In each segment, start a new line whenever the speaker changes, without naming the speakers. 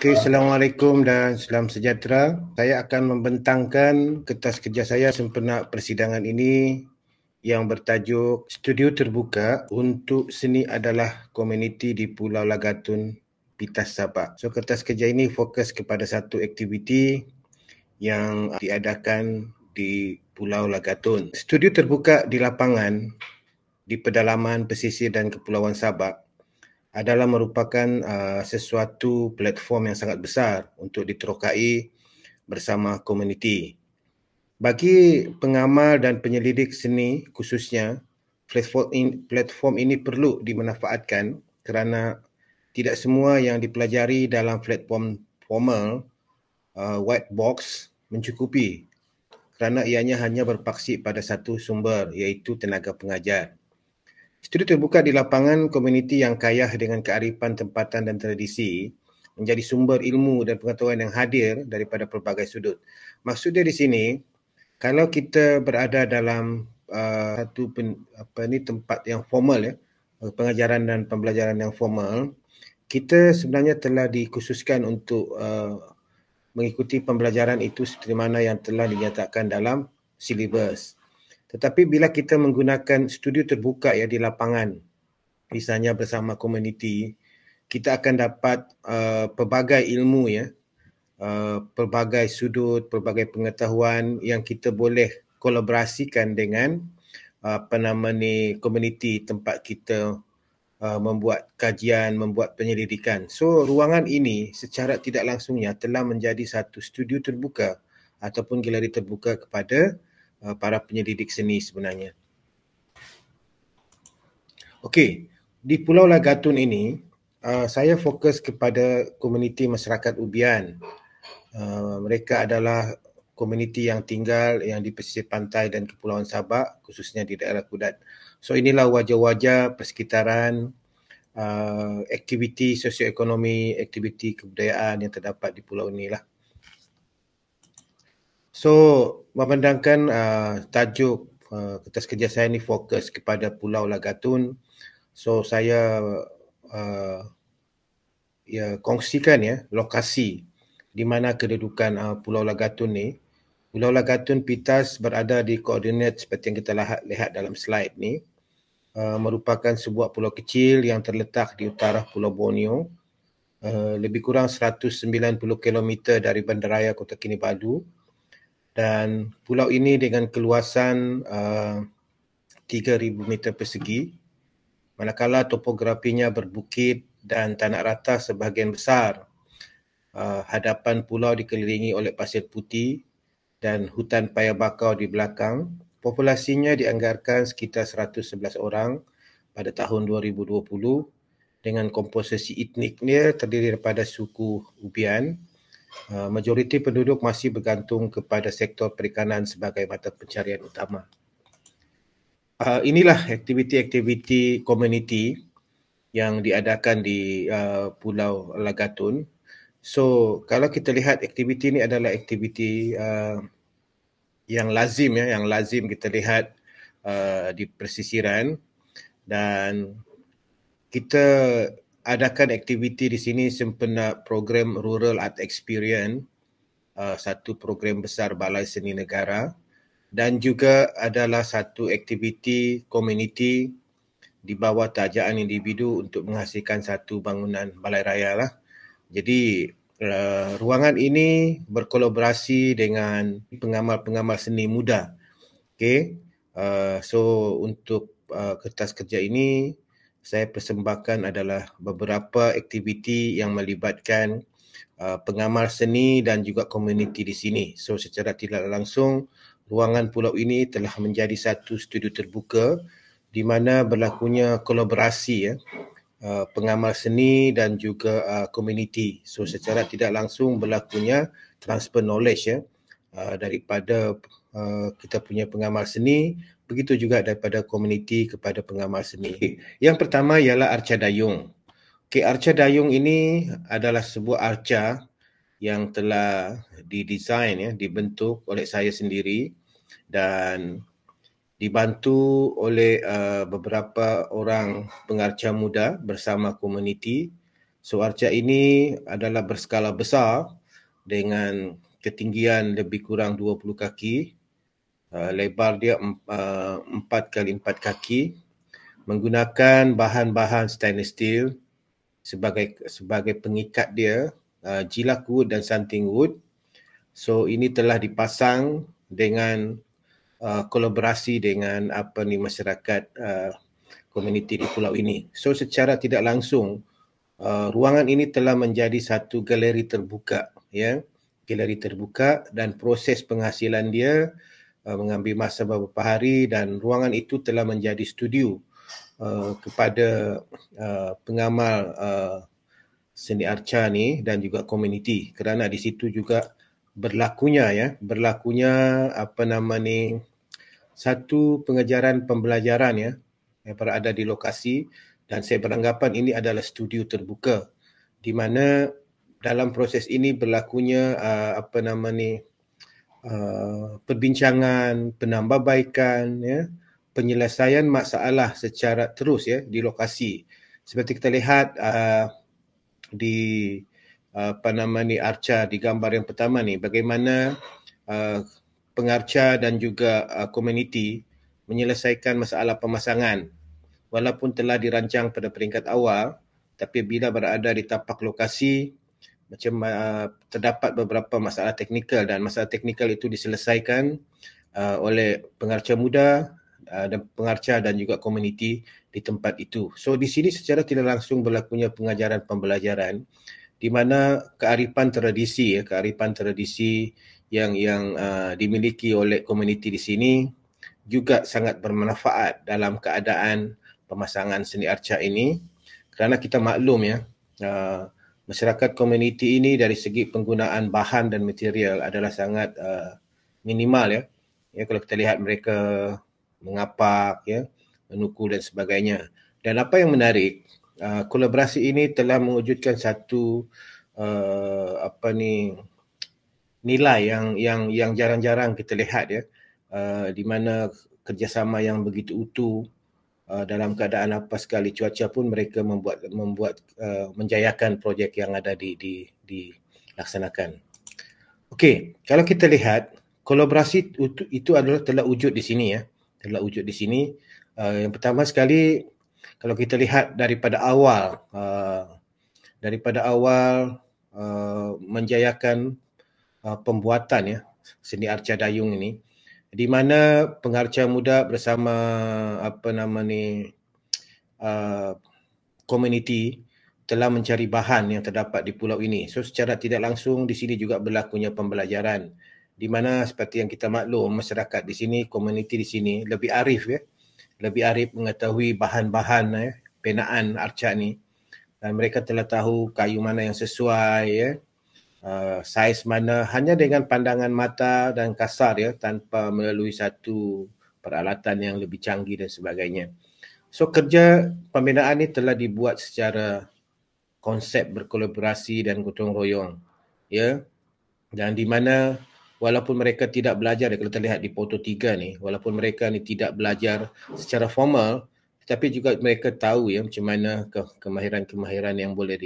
Okay, Assalamualaikum dan salam sejahtera. Saya akan membentangkan kertas kerja saya sempena persidangan ini yang bertajuk Studio Terbuka untuk Seni adalah Komuniti di Pulau Lagatun, Pitas Sabah. So, kertas kerja ini fokus kepada satu aktiviti yang diadakan di Pulau Lagatun. Studio Terbuka di lapangan di pedalaman pesisir dan kepulauan Sabah adalah merupakan uh, sesuatu platform yang sangat besar untuk diterokai bersama komuniti. Bagi pengamal dan penyelidik seni khususnya, platform ini, platform ini perlu dimanfaatkan kerana tidak semua yang dipelajari dalam platform formal uh, white box mencukupi kerana ianya hanya berpaksi pada satu sumber iaitu tenaga pengajar. Studi terbuka di lapangan komuniti yang kaya dengan kearifan tempatan dan tradisi menjadi sumber ilmu dan pengetahuan yang hadir daripada pelbagai sudut. Maksudnya di sini, kalau kita berada dalam uh, satu pen, apa ni tempat yang formal ya, pengajaran dan pembelajaran yang formal, kita sebenarnya telah dikhususkan untuk uh, mengikuti pembelajaran itu seperti mana yang telah dinyatakan dalam silibus. Tetapi bila kita menggunakan studio terbuka ya di lapangan, misalnya bersama komuniti, kita akan dapat uh, pelbagai ilmu ya, uh, pelbagai sudut, pelbagai pengetahuan yang kita boleh kolaborasikan dengan uh, apa nama ni komuniti tempat kita uh, membuat kajian, membuat penyelidikan. So ruangan ini secara tidak langsungnya telah menjadi satu studio terbuka ataupun galeri terbuka kepada uh, para penyelidik seni sebenarnya. Okey, di Pulau Lagatun ini uh, saya fokus kepada komuniti masyarakat Ubian. Uh, mereka adalah komuniti yang tinggal yang di pesisir pantai dan Kepulauan Sabak khususnya di daerah Kudat. So inilah wajah-wajah persekitaran uh, aktiviti sosioekonomi, aktiviti kebudayaan yang terdapat di pulau inilah. So, memandangkan uh, tajuk uh, kertas kerja saya ni fokus kepada Pulau Lagatun. So, saya uh, ya kongsikan ya lokasi di mana kedudukan uh, Pulau Lagatun ni. Pulau Lagatun Pitas berada di koordinat seperti yang kita lihat, lihat dalam slide ni. Uh, merupakan sebuah pulau kecil yang terletak di utara Pulau Borneo. Uh, lebih kurang 190 km dari bandaraya Kota Kinabalu. Uh, dan pulau ini dengan keluasan uh, 3000 meter persegi manakala topografinya berbukit dan tanah rata sebahagian besar uh, hadapan pulau dikelilingi oleh pasir putih dan hutan paya bakau di belakang populasinya dianggarkan sekitar 111 orang pada tahun 2020 dengan komposisi etniknya terdiri daripada suku Ubian Ah, majoriti penduduk masih bergantung kepada sektor perikanan sebagai mata pencarian utama. Ah, inilah aktiviti-aktiviti komuniti yang diadakan di ah, Pulau Lagatun. So, kalau kita lihat aktiviti ini adalah aktiviti yang lazim ya, yang lazim kita lihat di persisiran dan kita adakan aktiviti di sini sempena program Rural Art Experience, uh, satu program besar Balai Seni Negara dan juga adalah satu aktiviti community di bawah tajaan individu untuk menghasilkan satu bangunan balai raya lah. Jadi uh, ruangan ini berkolaborasi dengan pengamal-pengamal seni muda. Okay. Uh, so untuk uh, kertas kerja ini saya persembahkan adalah beberapa aktiviti yang melibatkan uh, pengamal seni dan juga komuniti di sini. So secara tidak langsung, ruangan pulau ini telah menjadi satu studio terbuka di mana berlakunya kolaborasi ya. Uh, pengamal seni dan juga uh, community. So secara tidak langsung berlakunya transfer knowledge ya uh, daripada uh, kita punya pengamal seni begitu juga daripada komuniti kepada pengamal seni. Okay. Yang pertama ialah arca dayung. Okay, arca dayung ini adalah sebuah arca yang telah didesain ya, dibentuk oleh saya sendiri dan dibantu oleh uh, beberapa orang pengarca muda bersama komuniti. So arca ini adalah berskala besar dengan ketinggian lebih kurang 20 kaki Uh, lebar dia uh, empat kali empat kaki menggunakan bahan-bahan stainless steel sebagai sebagai pengikat dia uh, jilak wood dan santing wood so ini telah dipasang dengan uh, kolaborasi dengan apa ni masyarakat uh, komuniti uh, di pulau ini so secara tidak langsung uh, ruangan ini telah menjadi satu galeri terbuka ya yeah? galeri terbuka dan proses penghasilan dia Uh, mengambil masa beberapa hari dan ruangan itu telah menjadi studio uh, kepada uh, pengamal uh, seni arca ni dan juga komuniti kerana di situ juga berlakunya ya berlakunya apa nama ni satu pengejaran pembelajaran ya yang berada di lokasi dan saya beranggapan ini adalah studio terbuka di mana dalam proses ini berlakunya uh, apa nama ni Uh, perbincangan, penambahbaikan, ya, penyelesaian masalah secara terus ya di lokasi. Seperti kita lihat uh, di uh, apa nama ni arca di gambar yang pertama ni bagaimana uh, pengarca dan juga uh, community menyelesaikan masalah pemasangan walaupun telah dirancang pada peringkat awal tapi bila berada di tapak lokasi macam uh, terdapat beberapa masalah teknikal dan masalah teknikal itu diselesaikan uh, oleh pengarca muda uh, dan pengarca dan juga komuniti di tempat itu. So di sini secara tidak langsung berlakunya pengajaran pembelajaran di mana kearifan tradisi ya kearifan tradisi yang yang uh, dimiliki oleh komuniti di sini juga sangat bermanfaat dalam keadaan pemasangan seni arca ini kerana kita maklum ya uh, masyarakat komuniti ini dari segi penggunaan bahan dan material adalah sangat uh, minimal ya. Ya kalau kita lihat mereka mengapak ya, menukul dan sebagainya. Dan apa yang menarik, uh, kolaborasi ini telah mewujudkan satu uh, apa ni nilai yang yang yang jarang-jarang kita lihat ya uh, di mana kerjasama yang begitu utuh Uh, dalam keadaan apa sekali cuaca pun mereka membuat membuat uh, menjayakan projek yang ada di di dilaksanakan. Okey, kalau kita lihat kolaborasi itu, itu adalah telah wujud di sini ya. Telah wujud di sini. Uh, yang pertama sekali kalau kita lihat daripada awal uh, daripada awal uh, menjayakan uh, pembuatan ya seni arca dayung ini di mana pengarca muda bersama apa nama ni uh, community telah mencari bahan yang terdapat di pulau ini. So secara tidak langsung di sini juga berlakunya pembelajaran di mana seperti yang kita maklum masyarakat di sini, community di sini lebih arif ya. Lebih arif mengetahui bahan-bahan ya, penaan arca ni dan mereka telah tahu kayu mana yang sesuai ya, uh, saiz mana hanya dengan pandangan mata dan kasar ya tanpa melalui satu peralatan yang lebih canggih dan sebagainya. So kerja pembinaan ini telah dibuat secara konsep berkolaborasi dan gotong royong. Ya. Dan di mana walaupun mereka tidak belajar kalau terlihat di foto tiga ni, walaupun mereka ni tidak belajar secara formal tapi juga mereka tahu ya macam mana kemahiran-kemahiran yang boleh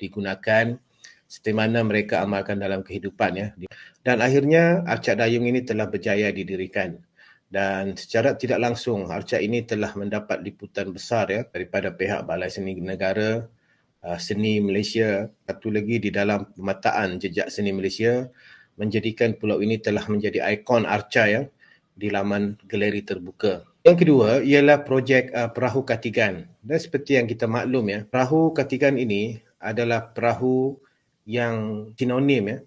digunakan seperti mana mereka amalkan dalam kehidupan ya. Dan akhirnya arca dayung ini telah berjaya didirikan dan secara tidak langsung arca ini telah mendapat liputan besar ya daripada pihak Balai Seni Negara uh, Seni Malaysia satu lagi di dalam pemetaan jejak seni Malaysia menjadikan pulau ini telah menjadi ikon arca ya di laman galeri terbuka. Yang kedua ialah projek uh, perahu katigan. Dan seperti yang kita maklum ya, perahu katigan ini adalah perahu yang sinonim ya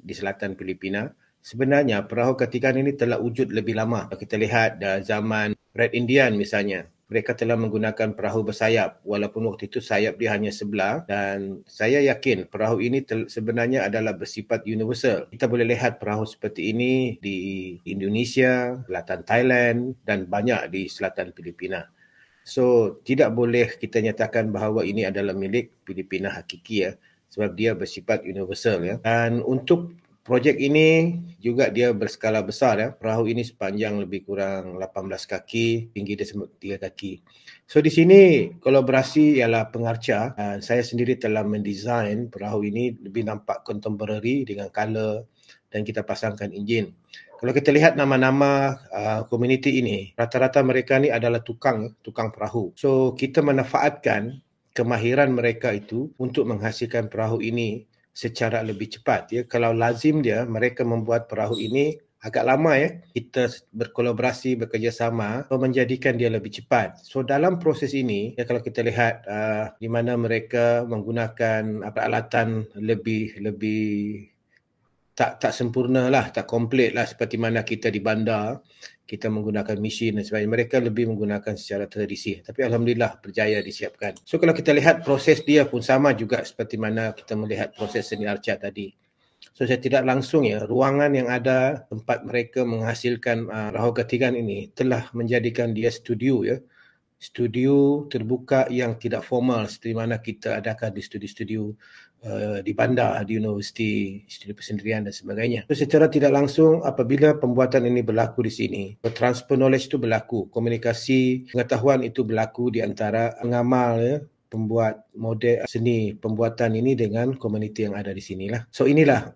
di selatan Filipina. Sebenarnya perahu katikan ini telah wujud lebih lama. kita lihat dah zaman Red Indian misalnya, mereka telah menggunakan perahu bersayap walaupun waktu itu sayap dia hanya sebelah dan saya yakin perahu ini sebenarnya adalah bersifat universal. Kita boleh lihat perahu seperti ini di Indonesia, selatan Thailand dan banyak di selatan Filipina. So, tidak boleh kita nyatakan bahawa ini adalah milik Filipina hakiki ya sebab dia bersifat universal ya. Dan untuk projek ini juga dia berskala besar ya. Perahu ini sepanjang lebih kurang 18 kaki, tinggi dia sebut 3 kaki. So di sini kolaborasi ialah pengarca. Dan saya sendiri telah mendesain perahu ini lebih nampak contemporary dengan color dan kita pasangkan enjin. Kalau kita lihat nama-nama uh, komuniti uh, ini, rata-rata mereka ni adalah tukang, ya, tukang perahu. So kita manfaatkan kemahiran mereka itu untuk menghasilkan perahu ini secara lebih cepat ya kalau lazim dia mereka membuat perahu ini agak lama ya kita berkolaborasi bekerjasama untuk menjadikan dia lebih cepat so dalam proses ini ya kalau kita lihat uh, di mana mereka menggunakan peralatan lebih lebih tak tak sempurna lah tak komplit lah seperti mana kita di bandar kita menggunakan mesin dan sebagainya. Mereka lebih menggunakan secara tradisi. Tapi Alhamdulillah berjaya disiapkan. So kalau kita lihat proses dia pun sama juga seperti mana kita melihat proses seni arca tadi. So saya tidak langsung ya, ruangan yang ada tempat mereka menghasilkan uh, rahogatikan ini telah menjadikan dia studio ya studio terbuka yang tidak formal seperti mana kita adakan di studio-studio uh, di bandar, di universiti, studio persendirian dan sebagainya. So, secara tidak langsung apabila pembuatan ini berlaku di sini, transfer knowledge itu berlaku, komunikasi pengetahuan itu berlaku di antara pengamal ya, pembuat model seni pembuatan ini dengan komuniti yang ada di sinilah. So inilah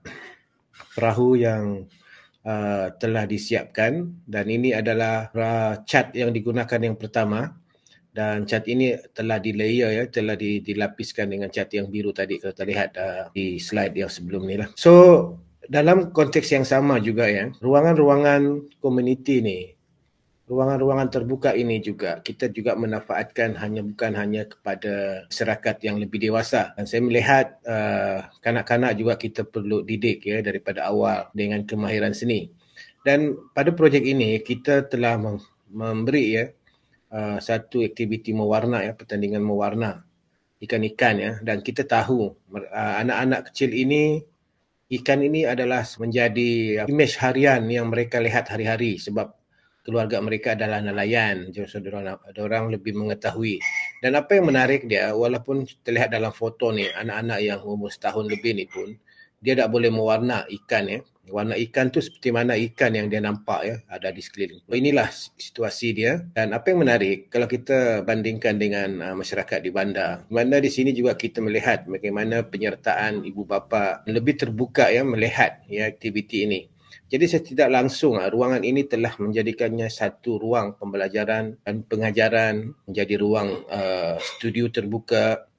perahu yang Uh, telah disiapkan dan ini adalah uh, cat yang digunakan yang pertama dan cat ini telah di layer ya telah di, dilapiskan dengan cat yang biru tadi kalau kita lihat uh, di slide yang sebelum ni lah so dalam konteks yang sama juga ya ruangan-ruangan community ni ruangan-ruangan terbuka ini juga kita juga menafaatkan hanya bukan hanya kepada masyarakat yang lebih dewasa dan saya melihat uh, kanak-kanak juga kita perlu didik ya daripada awal dengan kemahiran seni dan pada projek ini kita telah memberi ya Uh, satu aktiviti mewarna ya pertandingan mewarna ikan-ikan ya dan kita tahu uh, anak-anak kecil ini ikan ini adalah menjadi uh, imej harian yang mereka lihat hari-hari sebab keluarga mereka adalah nelayan jadi so, orang orang lebih mengetahui dan apa yang menarik dia walaupun terlihat dalam foto ni anak-anak yang umur setahun lebih ni pun dia tak boleh mewarna ikan ya warna ikan tu seperti mana ikan yang dia nampak ya ada di sekeliling. Inilah situasi dia dan apa yang menarik kalau kita bandingkan dengan uh, masyarakat di bandar. Di Bandar di sini juga kita melihat bagaimana penyertaan ibu bapa lebih terbuka ya melihat ya aktiviti ini. Jadi saya tidak langsung uh, ruangan ini telah menjadikannya satu ruang pembelajaran dan pengajaran menjadi ruang uh, studio terbuka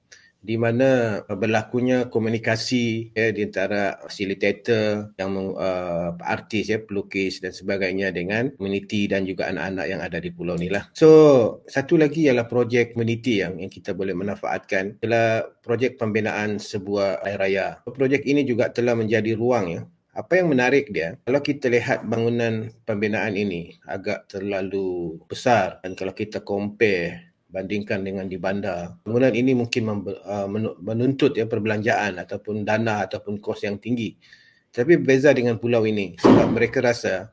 di mana uh, berlakunya komunikasi ya, di antara facilitator yang uh, artis ya pelukis dan sebagainya dengan community dan juga anak-anak yang ada di pulau ni lah. So satu lagi ialah projek community yang yang kita boleh manfaatkan ialah projek pembinaan sebuah air raya. Projek ini juga telah menjadi ruang ya apa yang menarik dia, kalau kita lihat bangunan pembinaan ini agak terlalu besar dan kalau kita compare bandingkan dengan di bandar. bangunan ini mungkin uh, menuntut ya perbelanjaan ataupun dana ataupun kos yang tinggi. Tapi berbeza dengan pulau ini sebab mereka rasa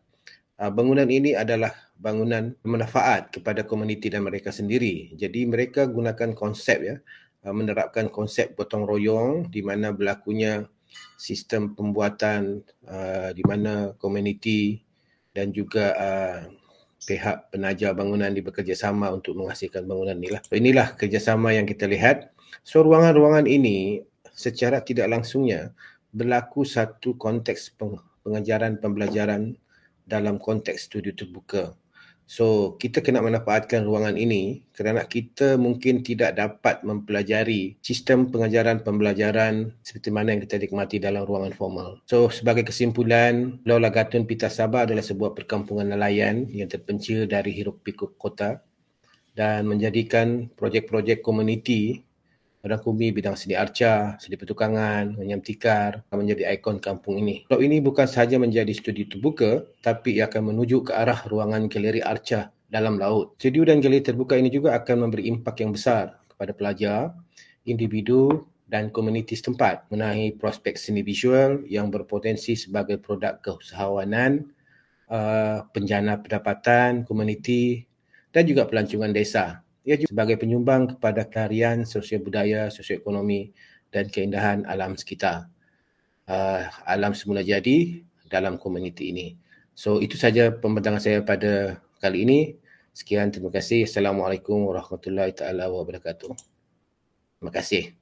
uh, bangunan ini adalah bangunan bermanfaat kepada komuniti dan mereka sendiri. Jadi mereka gunakan konsep ya uh, menerapkan konsep gotong royong di mana berlakunya sistem pembuatan uh, di mana komuniti dan juga uh, pihak penajar bangunan di bekerjasama untuk menghasilkan bangunan inilah. So, inilah kerjasama yang kita lihat. So ruangan-ruangan ini secara tidak langsungnya berlaku satu konteks pengajaran pembelajaran dalam konteks studio terbuka So kita kena manfaatkan ruangan ini kerana kita mungkin tidak dapat mempelajari sistem pengajaran pembelajaran seperti mana yang kita nikmati dalam ruangan formal. So sebagai kesimpulan, Pulau Lagatun Pita Sabah adalah sebuah perkampungan nelayan yang terpencil dari hiruk pikuk kota dan menjadikan projek-projek komuniti pada kumi bidang seni arca, seni pertukangan, menyam tikar akan menjadi ikon kampung ini. Blok ini bukan sahaja menjadi studio terbuka tapi ia akan menuju ke arah ruangan galeri arca dalam laut. Studio dan galeri terbuka ini juga akan memberi impak yang besar kepada pelajar, individu dan komuniti setempat mengenai prospek seni visual yang berpotensi sebagai produk keusahawanan, uh, penjana pendapatan, komuniti dan juga pelancongan desa ia juga sebagai penyumbang kepada kelarian sosial budaya, sosial ekonomi dan keindahan alam sekitar uh, alam semula jadi dalam komuniti ini. So itu saja pemandangan saya pada kali ini. Sekian terima kasih. Assalamualaikum warahmatullahi taala wabarakatuh. Terima kasih.